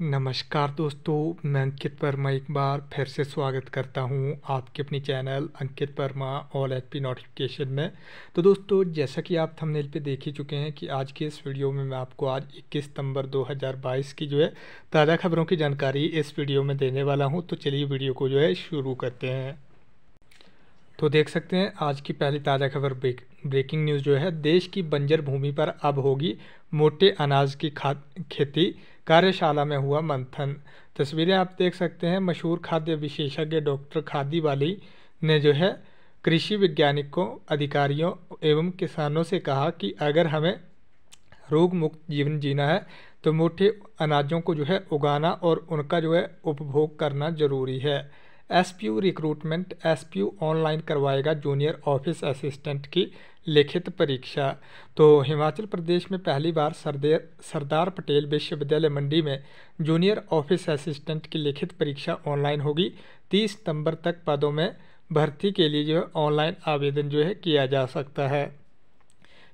नमस्कार दोस्तों मैं अंकित वर्मा एक बार फिर से स्वागत करता हूं आपके अपनी चैनल अंकित वर्मा ऑल एच पी नोटिफिकेशन में तो दोस्तों जैसा कि आप थंबनेल पे देख ही चुके हैं कि आज के इस वीडियो में मैं आपको आज 21 सितंबर 2022 की जो है ताज़ा खबरों की जानकारी इस वीडियो में देने वाला हूँ तो चलिए वीडियो को जो है शुरू करते हैं तो देख सकते हैं आज की पहली ताज़ा खबर ब्रेक ब्रेकिंग न्यूज़ जो है देश की बंजर भूमि पर अब होगी मोटे अनाज की खेती कार्यशाला में हुआ मंथन तस्वीरें आप देख सकते हैं मशहूर खाद्य विशेषज्ञ डॉक्टर खादी वाली ने जो है कृषि वैज्ञानिकों अधिकारियों एवं किसानों से कहा कि अगर हमें रोग मुक्त जीवन जीना है तो मोटे अनाजों को जो है उगाना और उनका जो है उपभोग करना ज़रूरी है एसपीयू रिक्रूटमेंट एसपीयू ऑनलाइन करवाएगा जूनियर ऑफिस असिस्टेंट की लिखित परीक्षा तो हिमाचल प्रदेश में पहली बार सरदेर सरदार पटेल विश्वविद्यालय मंडी में जूनियर ऑफिस असिस्टेंट की लिखित परीक्षा ऑनलाइन होगी तीस सितंबर तक पदों में भर्ती के लिए जो है ऑनलाइन आवेदन जो है किया जा सकता है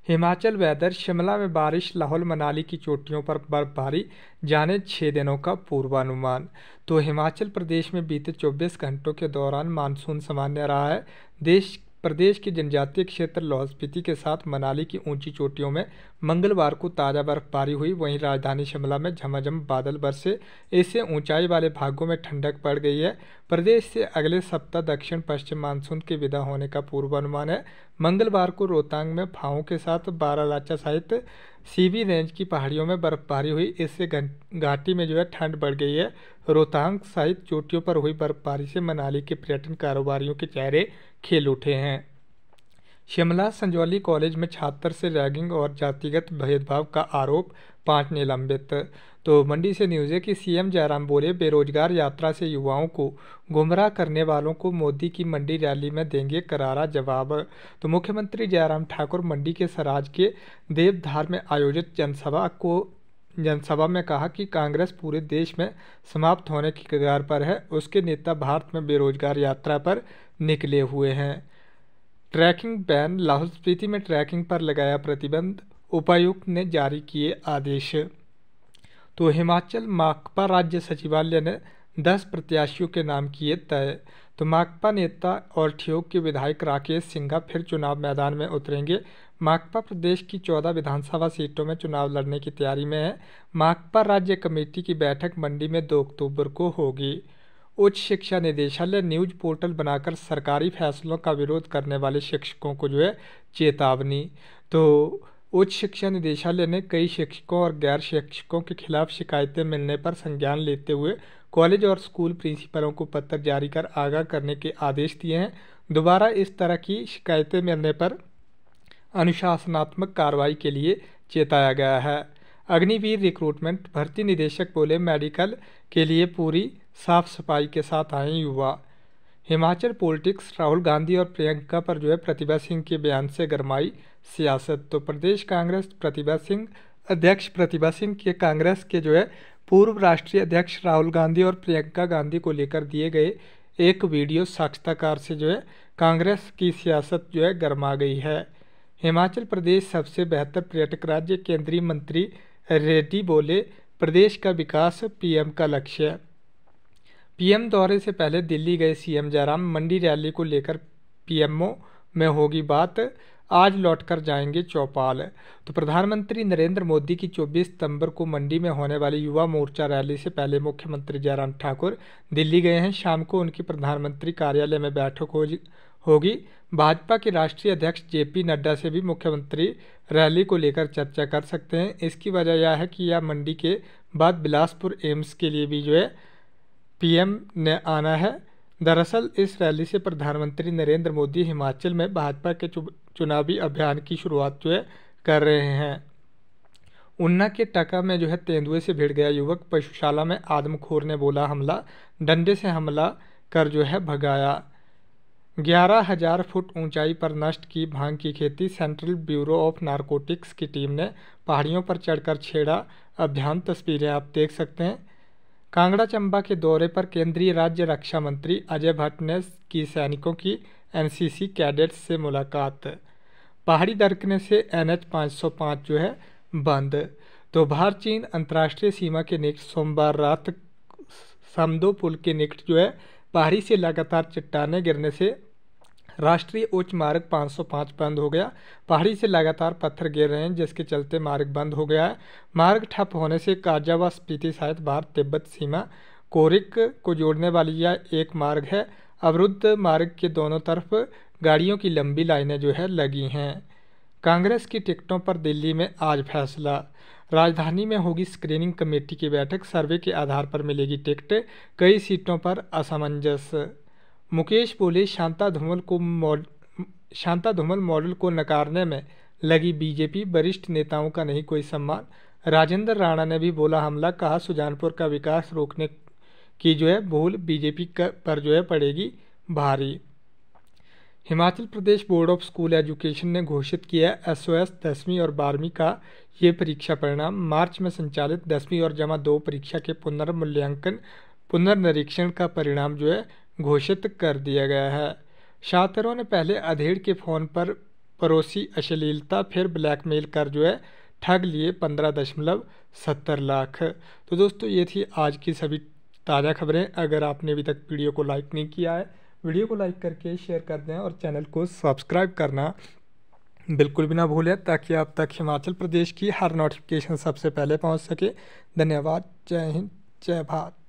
हिमाचल वेदर शिमला में बारिश लाहौल मनाली की चोटियों पर बर्फबारी जाने छः दिनों का पूर्वानुमान तो हिमाचल प्रदेश में बीते 24 घंटों के दौरान मानसून सामान्य रहा है देश प्रदेश के जनजातीय क्षेत्र लाहौल स्पीति के साथ मनाली की ऊंची चोटियों में मंगलवार को ताज़ा बर्फबारी हुई वहीं राजधानी शिमला में झमाझम बादल बरसे इससे ऊंचाई वाले भागों में ठंडक पड़ गई है प्रदेश से अगले सप्ताह दक्षिण पश्चिम मानसून के विदा होने का पूर्वानुमान है मंगलवार को रोहतांग में फाहों के साथ बारालाचा सहित सीवी रेंज की पहाड़ियों में बर्फबारी हुई इससे घाटी में जो है ठंड बढ़ गई है रोहतांग सहित चोटियों पर हुई बर्फबारी से मनाली के पर्यटन कारोबारियों के चेहरे खेल उठे हैं शिमला संजौली कॉलेज में छात्र से रैगिंग और जातिगत भेदभाव का आरोप पांच निलंबित तो मंडी से न्यूज़ है कि सीएम जयराम बोले बेरोजगार यात्रा से युवाओं को गुमराह करने वालों को मोदी की मंडी रैली में देंगे करारा जवाब तो मुख्यमंत्री जयराम ठाकुर मंडी के सराज के देवधार में आयोजित जनसभा को जनसभा में कहा कि कांग्रेस पूरे देश में समाप्त होने की कगार पर है उसके नेता भारत में बेरोजगार यात्रा पर निकले हुए हैं ट्रैकिंग बैन लाहौल स्पीति में ट्रैकिंग पर लगाया प्रतिबंध उपायुक्त ने जारी किए आदेश तो हिमाचल माकपा राज्य सचिवालय ने दस प्रत्याशियों के नाम किए तय तो माकपा नेता और ठियोग के विधायक राकेश सिंघा फिर चुनाव मैदान में उतरेंगे माकपा प्रदेश की चौदह विधानसभा सीटों में चुनाव लड़ने की तैयारी में है माकपा राज्य कमेटी की बैठक मंडी में दो अक्टूबर को होगी उच्च शिक्षा निदेशालय न्यूज पोर्टल बनाकर सरकारी फैसलों का विरोध करने वाले शिक्षकों को जो है चेतावनी तो उच्च शिक्षा निदेशालय ने कई शिक्षकों और गैर शिक्षकों के खिलाफ शिकायतें मिलने पर संज्ञान लेते हुए कॉलेज और स्कूल प्रिंसिपलों को पत्र जारी कर आगाह करने के आदेश दिए हैं दोबारा इस तरह की शिकायतें मिलने पर अनुशासनात्मक कार्रवाई के लिए चेताया गया है अग्निवीर रिक्रूटमेंट भर्ती निदेशक बोले मेडिकल के लिए पूरी साफ सफाई के साथ आए युवा हिमाचल पॉलिटिक्स राहुल गांधी और प्रियंका पर जो है प्रतिभा सिंह के बयान से गरमाई सियासत तो प्रदेश कांग्रेस प्रतिभा सिंह अध्यक्ष प्रतिभा सिंह के कांग्रेस के जो है पूर्व राष्ट्रीय अध्यक्ष राहुल गांधी और प्रियंका गांधी को लेकर दिए गए एक वीडियो साक्षात्कार से जो है कांग्रेस की सियासत जो है गर्मा गई है हिमाचल प्रदेश सबसे बेहतर पर्यटक राज्य केंद्रीय मंत्री रेड्डी बोले प्रदेश का विकास पीएम का लक्ष्य है पीएम दौरे से पहले दिल्ली गए सीएम जयराम मंडी रैली को लेकर पीएमओ में होगी बात आज लौटकर जाएंगे चौपाल तो प्रधानमंत्री नरेंद्र मोदी की 24 सितंबर को मंडी में होने वाली युवा मोर्चा रैली से पहले मुख्यमंत्री जयराम ठाकुर दिल्ली गए हैं शाम को उनकी प्रधानमंत्री कार्यालय में बैठक हो होगी भाजपा के राष्ट्रीय अध्यक्ष जेपी नड्डा से भी मुख्यमंत्री रैली को लेकर चर्चा कर सकते हैं इसकी वजह यह है कि यह मंडी के बाद बिलासपुर एम्स के लिए भी जो है पीएम ने आना है दरअसल इस रैली से प्रधानमंत्री नरेंद्र मोदी हिमाचल में भाजपा के चुनावी अभियान की शुरुआत जो है कर रहे हैं उन्ना के टका में जो है तेंदुए से भिड़ गया युवक पशुशाला में आदमखोर ने बोला हमला डंडे से हमला कर जो है भगाया ग्यारह हजार फुट ऊंचाई पर नष्ट की भांग की खेती सेंट्रल ब्यूरो ऑफ नारकोटिक्स की टीम ने पहाड़ियों पर चढ़कर छेड़ा अभियान तस्वीरें आप देख सकते हैं कांगड़ा चंबा के दौरे पर केंद्रीय राज्य रक्षा मंत्री अजय भट्ट ने की सैनिकों की एनसीसी कैडेट्स से मुलाकात पहाड़ी दरकने से एन एच जो है बंद दोपहर तो चीन अंतर्राष्ट्रीय सीमा के निकट सोमवार रात समदो पुल के निकट जो है पहाड़ी से लगातार चट्टाने गिरने से राष्ट्रीय उच्च मार्ग 505 बंद हो गया पहाड़ी से लगातार पत्थर गिर रहे हैं जिसके चलते मार्ग बंद हो गया है मार्ग ठप होने से काजा व स्पीति सहित भारत तिब्बत सीमा कोरिक को जोड़ने वाली यह एक मार्ग है अवरुद्ध मार्ग के दोनों तरफ गाड़ियों की लंबी लाइनें जो है लगी हैं कांग्रेस की टिकटों पर दिल्ली में आज फैसला राजधानी में होगी स्क्रीनिंग कमेटी की बैठक सर्वे के आधार पर मिलेगी टिकट कई सीटों पर असमंजस मुकेश बोले शांता धूमल को मॉडल शांता धूमल मॉडल को नकारने में लगी बीजेपी वरिष्ठ नेताओं का नहीं कोई सम्मान राजेंद्र राणा ने भी बोला हमला कहा सुजानपुर का विकास रोकने की जो है भूल बीजेपी पर जो है पड़ेगी भारी Himachal Pradesh board of school education ने घोषित किया एस ओ एस दसवीं और बारहवीं का ये परीक्षा परिणाम मार्च में संचालित दसवीं और जमा दो परीक्षा के पुनर्मूल्यांकन पुनर्निरीक्षण का परिणाम जो है घोषित कर दिया गया है शातरों ने पहले अधेड़ के फ़ोन पर पड़ोसी अश्लीलता फिर ब्लैकमेल कर जो है ठग लिए पंद्रह दशमलव सत्तर लाख तो दोस्तों ये थी आज की सभी ताज़ा खबरें अगर आपने अभी तक वीडियो को लाइक नहीं किया है वीडियो को लाइक करके शेयर कर दें और चैनल को सब्सक्राइब करना बिल्कुल भी ना भूलें ताकि आप तक हिमाचल प्रदेश की हर नोटिफिकेशन सबसे पहले पहुंच सके धन्यवाद जय हिंद जय भारत